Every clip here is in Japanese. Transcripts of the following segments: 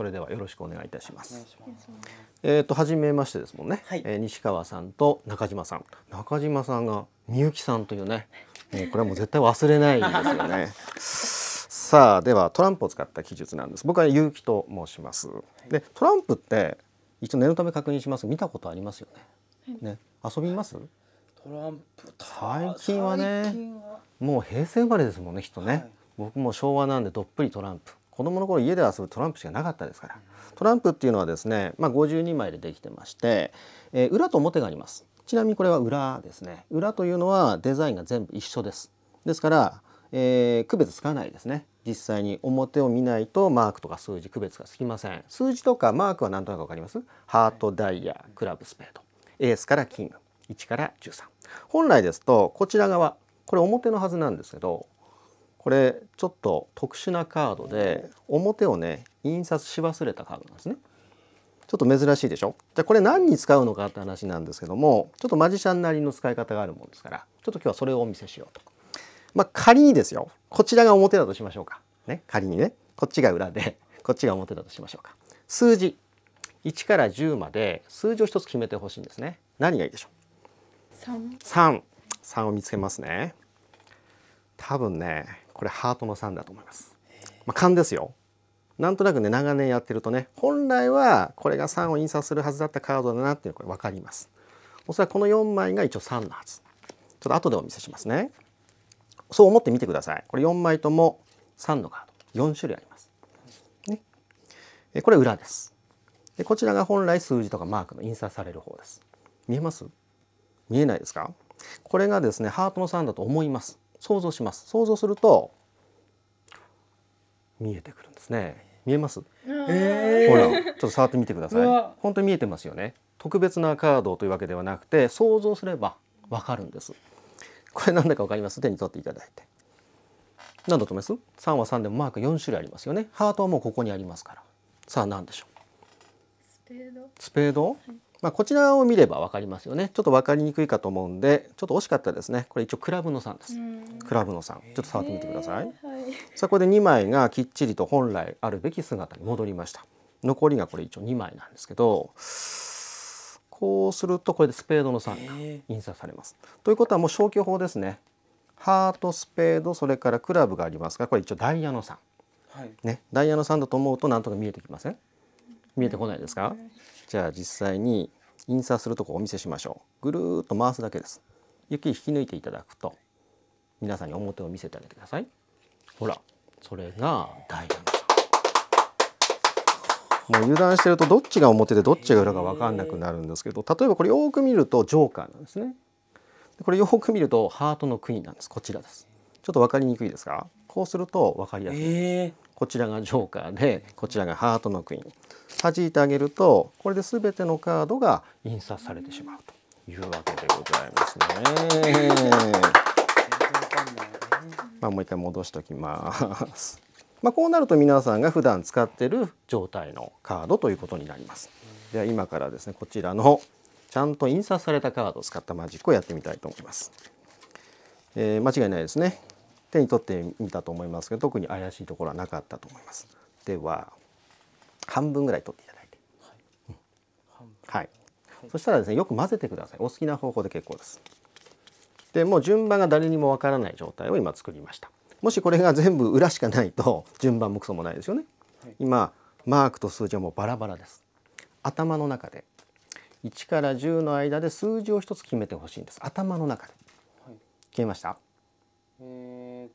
それではよろしくお願いいたします。えっ、ー、と初めましてですもんね。はい、えー、西川さんと中島さん。中島さんがみゆきさんというね、え うこれはもう絶対忘れないですよね。さあではトランプを使った記述なんです。僕はゆうきと申します。でトランプって一応念のため確認します。見たことありますよね。ね遊びます？トランプ最近はねもう平成生まれですもんね人ね、はい、僕も昭和なんでどっぷりトランプ子供の頃家で遊ぶトランプしかなかったですからトランプっていうのはですね、まあ、52枚でできてまして、えー、裏と表がありますちなみにこれは裏ですね裏というのはデザインが全部一緒ですですから、えー、区別つかないですね実際に表を見ないとマークとか数字区別がつきません数字とかマークは何となく分かりますハートダイヤクラブスペードエースからキング1から13本来ですとこちら側これ表のはずなんですけどこれちょっと特殊なカードで表をね印刷し忘れたカードなんですね。ちょっと珍しいでしょじゃあこれ何に使うのかって話なんですけどもちょっとマジシャンなりの使い方があるもんですからちょっと今日はそれをお見せしようと。まあ、仮にですよこちらが表だとしましょうか。ね仮にねこっちが裏でこっちが表だとしましょうか。数字1から10まで数字を一つ決めてほしいんですね。何がいいでしょう ?3。3。3を見つけますね。多分ねこれハートの3だと思います。まあ、勘ですよ。なんとなくね長年やってるとね本来はこれが3を印刷するはずだったカードだなっていうのこれ分かります。おそらくこの4枚が一応3のはず。ちょっと後でお見せしますね。そう思ってみてください。これ4枚とも3のカード4種類あります。ね、えこれ裏です。でこちらが本来数字とかマークの印刷される方です。見えます見えないですかこれがですねハートの3だと思います。想像します想像すると見えてくるんですね見えます、えー、ほらちょっと触ってみてください本当に見えてますよね特別なカードというわけではなくて想像すればわかるんですこれなんだかわかります手に取っていただいて何だと思います三は三でもマーク四種類ありますよねハートはもうここにありますからさあなんでしょうスペードスペード、はいまあ、こちらを見れば分かりますよねちょっと分かりにくいかと思うんでちょっと惜しかったですねこれ一応クラブの3ですクラブの3ちょっと触ってみてください、えーはい、さあこれで2枚がきっちりと本来あるべき姿に戻りました残りがこれ一応2枚なんですけどこうするとこれでスペードの3が印刷されます、えー、ということはもう消去法ですねハートスペードそれからクラブがありますがこれ一応ダイヤの3、はい、ね、ダイヤの3だと思うとなんとか見えてきません見えてこないですか、えーじゃあ実際に印刷するとこお見せしましょうぐるっと回すだけですゆっくり引き抜いていただくと皆さんに表を見せてあげてくださいほらそれがダイヤのもう油断してるとどっちが表でどっちが裏が分かんなくなるんですけど例えばこれよく見るとジョーカーなんですねこれよく見るとハートのクイーンなんですこちらですちょっと分かりにくいですかこうすると分かりやすいです、こちらがジョーカーでこちらがハートのクイーン弾いてあげるとこれで全てのカードが印刷されてしまうというわけでございますね。まあ、もう一回戻しておきます。まあ、こうなると皆さんが普段使ってる状態のカードということになります。では今からですねこちらのちゃんと印刷されたカードを使ったマジックをやってみたいと思います。えー、間違いないですね。手に取ってみたと思いますけど特に怪しいところはなかったと思います。では半分ぐらい取っていただいて、はい、はいそしたらですねよく混ぜてくださいお好きな方法で結構です。でもう順番が誰にもわからない状態を今作りました。もしこれが全部裏しかないと順番もクソもないですよね。今マークと数字はもうバラバラです。頭の中で1から10の間で数字を一つ決めてほしいんです。頭の中で。決めました。え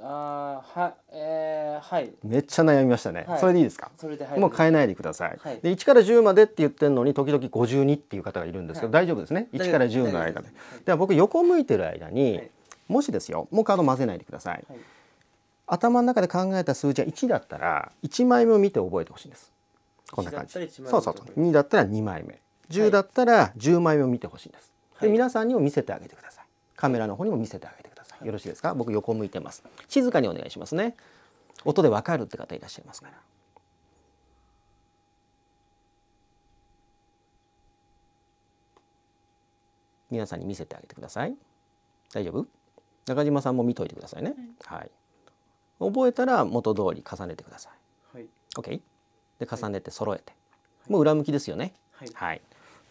ー、あはえー、はいめっちゃ悩みましたね、はい、それでいいですかそれで、はい、もう変えないでください、はい、で1から10までって言ってるのに時々52っていう方がいるんですけど、大丈夫ですね1から10の間ででは僕横向いてる間に、もしですよもうカード混ぜないでください、頭の中で考えた数字は1だったら1枚目を見て覚えてほしいんですこんな感じそうそうそう2だったら2枚目10だったら10枚目を見てほしいんです、で皆さんにも見せてあげてくださいカメラの方にも見せてあげてよろしいですか僕横向いてます静かにお願いしますね音でわかるって方いらっしゃいますから皆さんに見せてあげてください大丈夫中島さんも見といてくださいね、はい、はい、覚えたら元通り重ねてください、はい、OK で重ねて揃えて、はい、もう裏向きですよねはい、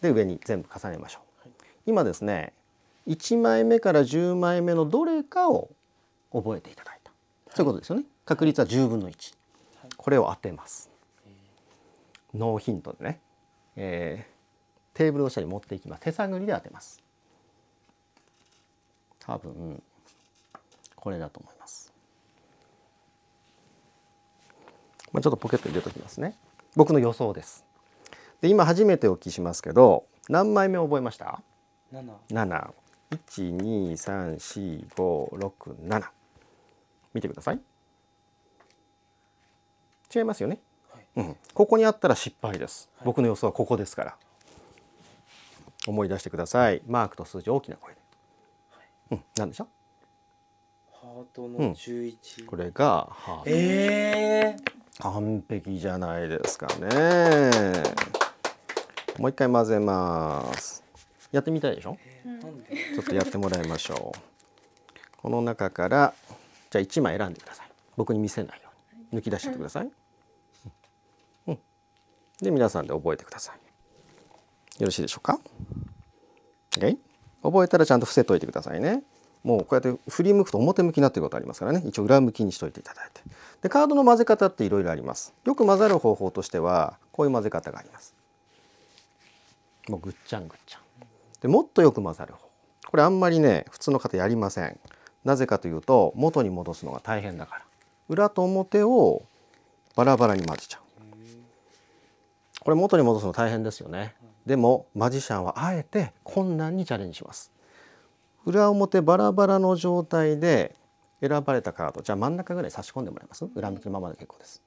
で上に全部重ねましょう、今ですね1枚目から10枚目のどれかを覚えていただいた、はい、そういうことですよね確率は10分の1、はい、これを当てますノーヒントでね、えー、テーブルの下に持っていきます手探りで当てます多分これだと思います、まあ、ちょっとポケット入れときますね僕の予想ですで今初めてお聞きしますけど何枚目覚えました 7, 7 1234567見てください違いますよね、はい、うん、ここにあったら失敗です、はい、僕の予想はここですから思い出してくださいマークと数字大きな声で、はい、うん何でしょうハートの11、うん、これがハートえー、完璧じゃないですかねもう一回混ぜますやってみたいでしょ、えーょっとやってもらいましょうこの中からじゃあ1枚選んでください僕に見せないように抜き出しててください、うん、で皆さんで覚えてくださいよろしいでしょうか OK 覚えたらちゃんと伏せといてくださいねもうこうやって振り向くと表向きになってることありますからね一応裏向きにしといていただいてでカードの混ぜ方っていろいろありますよく混ざる方法としてはこういう混ぜ方がありますもうぐっちゃんぐっちゃんでもっとよく混ざる方これあんまりね普通の方やりません。なぜかというと元に戻すのが大変だから裏と表をバラバラに混ぜちゃう。これ元に戻すの大変ですよね。でもマジシャンはあえて困難にチャレンジします。裏表バラバラの状態で選ばれたカードじゃあ真ん中ぐらい差し込んでもらいます裏向きのままで結構です、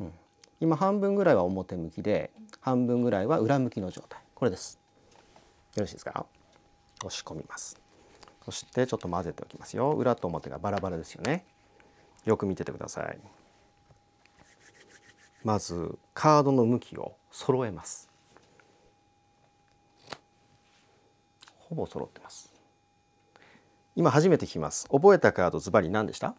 うん、今半分ぐらいは表向きで半分ぐらいは裏向きの状態これですよろしいですか押し込みますそしてちょっと混ぜておきますよ裏と表がバラバラですよねよく見ててくださいまずカードの向きを揃えますほぼ揃ってます今初めて聞きます覚えたカードズバリ何でした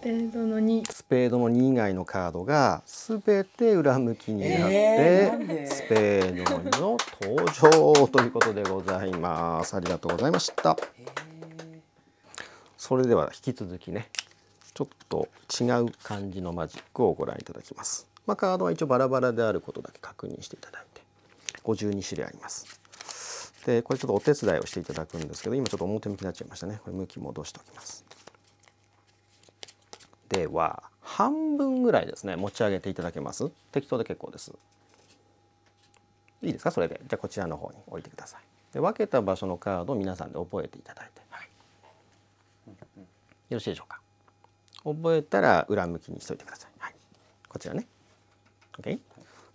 ペードの2スペードの2以外のカードが全て裏向きになって、えー、スペードの2の登場ということでございますありがとうございました、それでは引き続きねちょっと違う感じのマジックをご覧いただきますまあ、カードは一応バラバラであることだけ確認していただいて52種類ありますでこれちょっとお手伝いをしていただくんですけど今ちょっと表向きになっちゃいましたねこれ向き戻しておきますでは半分ぐらいですね持ち上げていただけます適当で結構ですいいですかそれでじゃあこちらの方に置いてくださいで分けた場所のカードを皆さんで覚えていただいて、はい、よろしいでしょうか覚えたら裏向きにしといてください、はい、こちらね OK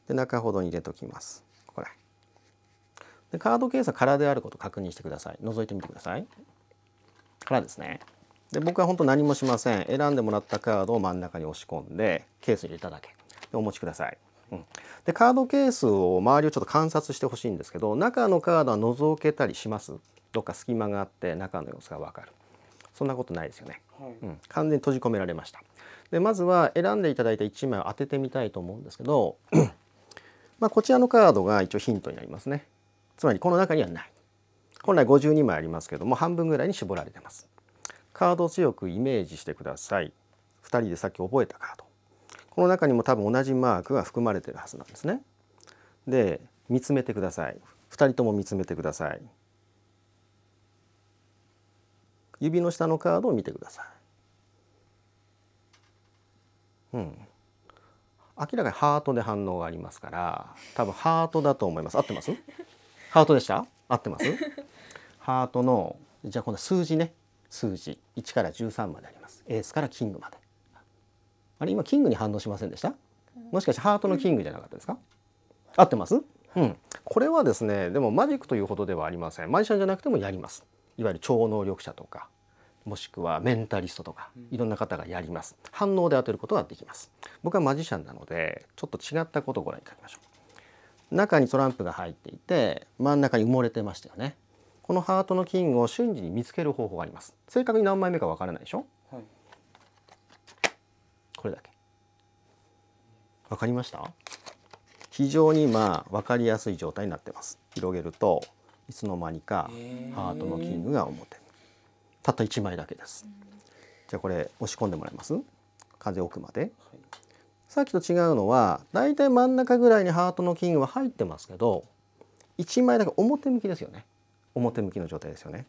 で中ほどに入れときますここらでカードケースは空であることを確認してください覗いてみてください空ですねで僕は本当何もしません選んでもらったカードを真ん中に押し込んでケースに入れただけでお持ちください。うん、でカードケースを周りをちょっと観察してほしいんですけど中のカードは覗けたりしますどっか隙間があって中の様子が分かるそんなことないですよね、はい、うん、完全に閉じ込められましたでまずは選んでいただいた1枚を当ててみたいと思うんですけど まあこちらのカードが一応ヒントになりますねつまりこの中にはない本来52枚ありますけども半分ぐらいに絞られてますカード強くイメージしてください2人でさっき覚えたカードこの中にも多分同じマークが含まれてるはずなんですねで見つめてください2人とも見つめてください指の下のカードを見てください、うん、明らかにハートで反応がありますから多分ハートだと思います合ってますハートでした合ってますハートのじゃあ今度数字ね数字1から13までありますエースからキングまであれ今キングに反応しませんでしたもしかしてハートのキングじゃなかったですか合ってますうん、これはですねでもマジックというほどではありませんマジシャンじゃなくてもやりますいわゆる超能力者とかもしくはメンタリストとかいろんな方がやります反応で当てることができます僕はマジシャンなのでちょっと違ったことをご覧いただきましょう中にトランプが入っていて真ん中に埋もれてましたよねこのハートのキングを瞬時に見つける方法があります正確に何枚目かわからないでしょ、はい、これだけわかりました非常にまあわかりやすい状態になってます広げるといつの間にかハートのキングが表たった1枚だけですじゃあこれ押し込んでもらいます風奥まで、はい、さっきと違うのはだいたい真ん中ぐらいにハートのキングは入ってますけど1枚だけ表向きですよね表向きの状態ですよね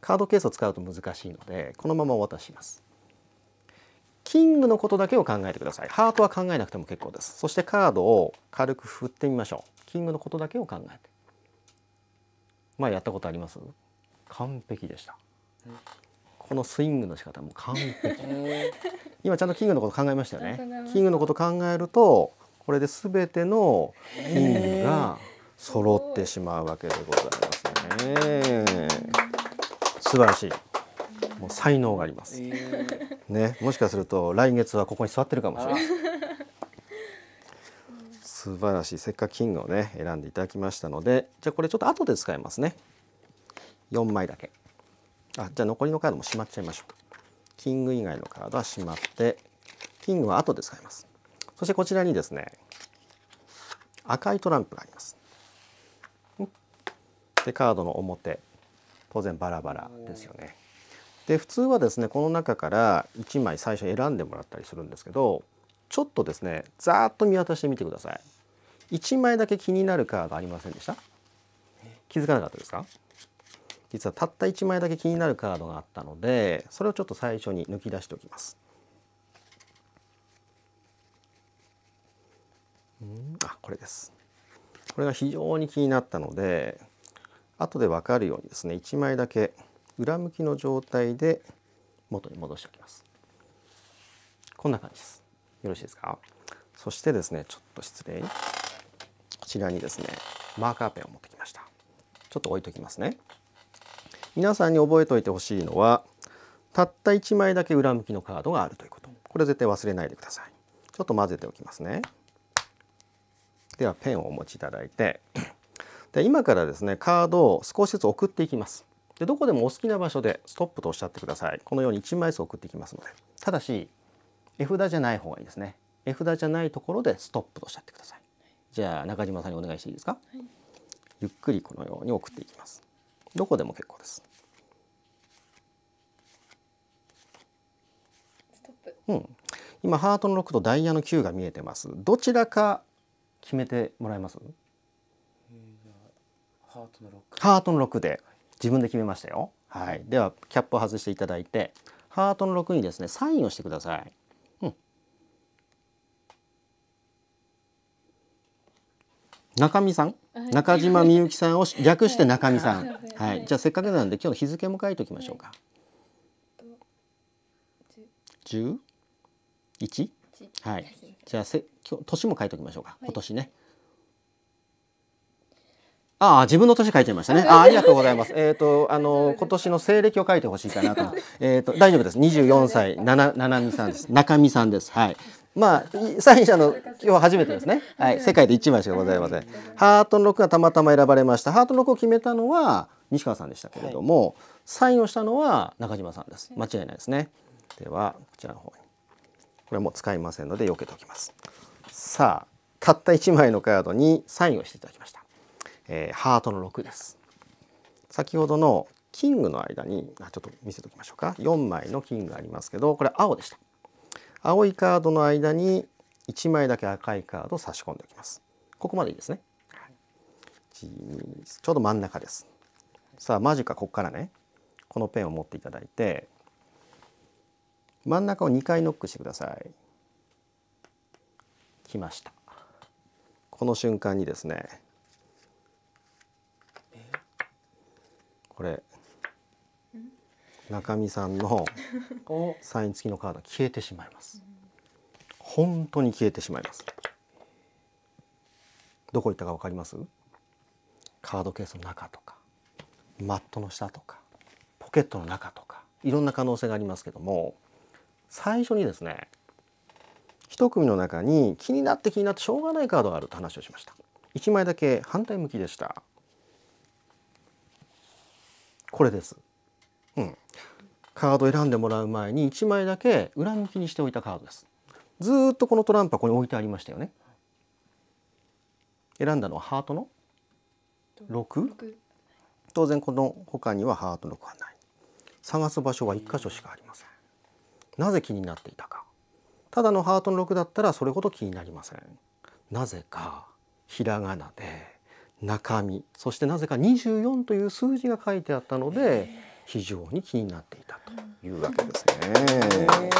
カードケースを使うと難しいのでこのままお渡ししますキングのことだけを考えてくださいハートは考えなくても結構ですそしてカードを軽く振ってみましょうキングのことだけを考えてまあやったことあります完璧でした、うん、このスイングの仕方も完璧今ちゃんとキングのこと考えましたよねキングのこと考えるとこれで全てのキングが揃ってしまうわけでございますね素晴らしいもう才能があります、ね、もしかすると来月はここに座ってるかもしれません。素晴らしいせっかく金をね選んでいただきましたのでじゃあこれちょっと後で使いますね4枚だけあじゃあ残りのカードもしまっちゃいましょうキング以外のカードはしまってキングは後で使いますそしてこちらにですね赤いトランプがありますでカードの表当然バラバラですよね。で普通はですねこの中から1枚最初選んでもらったりするんですけどちょっとですねざっと見渡してみてください。1枚だけ気になるカードありませんでした気づかなかったですか実はたった1枚だけ気になるカードがあったのでそれをちょっと最初に抜き出しておきます。んあこれです。これが非常に気になったので後で分かるようにですね1枚だけ裏向きの状態で元に戻しておきますこんな感じですよろしいですかそしてですねちょっと失礼こちらにですねマーカーペンを持ってきましたちょっと置いときますね皆さんに覚えておいてほしいのはたった1枚だけ裏向きのカードがあるということこれ絶対忘れないでくださいちょっと混ぜておきますねではペンをお持ちいただいてで今からですねカードを少しずつ送っていきますでどこでもお好きな場所でストップとおっしゃってくださいこのように1枚ずつ送っていきますのでただし絵札じゃない方がいいですね絵札じゃないところでストップとおっしゃってくださいじゃあ中島さんにお願いしていいですか、はい、ゆっくりこのように送っていきますどこでも結構ですうん、今ハートの6とダイヤの9が見えてますどちらか決めてもらえますハートの 6, ハートの6で自分で決めましたよ、はい、ではキャップを外していただいてハートの6にですねサインをしてください。うん、中身さん、中島みゆきさんを略して 中身さん。はい、じゃあせっかくなんで今日の日付も書いておきましょうか。十一、はい。じゃあせ今日年も書いておきましょうか。今年ね。ああ、自分の年書いちゃいましたね。ああ、りがとうございます。えっ、と、あの、今年の西暦を書いてほしいかなと。えっと、大丈夫です。24歳、七七ななさんです。中見さんです。はい。まあ、サイン者の今日初めてですね。はい。世界で一枚しかございません。ハートの6がたまたま選ばれました。ハートの6を決めたのは西川さんでしたけれども、はい、サインをしたのは中島さんです。間違いないですね。では、こちらの方に。これはもう使いませんので、避けておきます。さあ、たった1枚のカードにサインをしていただきました。えー、ハートの6です。先ほどのキングの間にちょっと見せておきましょうか4枚のキングありますけどこれ青でした青いカードの間に1枚だけ赤いカードを差し込んでおきますここまでいいですね、はい、ちょうど真ん中ですさあマジックはここからねこのペンを持っていただいて真ん中を2回ノックしてください来ましたこの瞬間にですねこれ中見さんの サイン付きのカード消えてしまいます。本当に消えてしまいます。どこ行ったかわかります？カードケースの中とか、マットの下とか、ポケットの中とか、いろんな可能性がありますけども、最初にですね、一組の中に気になって気になってしょうがないカードがあると話をしました。1枚だけ反対向きでした。これです。うん、カード選んでもらう前に1枚だけ裏向きにしておいたカードです。ずっとこのトランプはここに置いてありましたよね。選んだのはハートの 6? 当然この他にはハートの6はない。探す場所は1箇所しかありません。なぜ気になっていたか。ただのハートの6だったらそれほど気になりません。なぜかひらがなで中身そしてなぜか24という数字が書いてあったので非常に気になっていたというわけですね。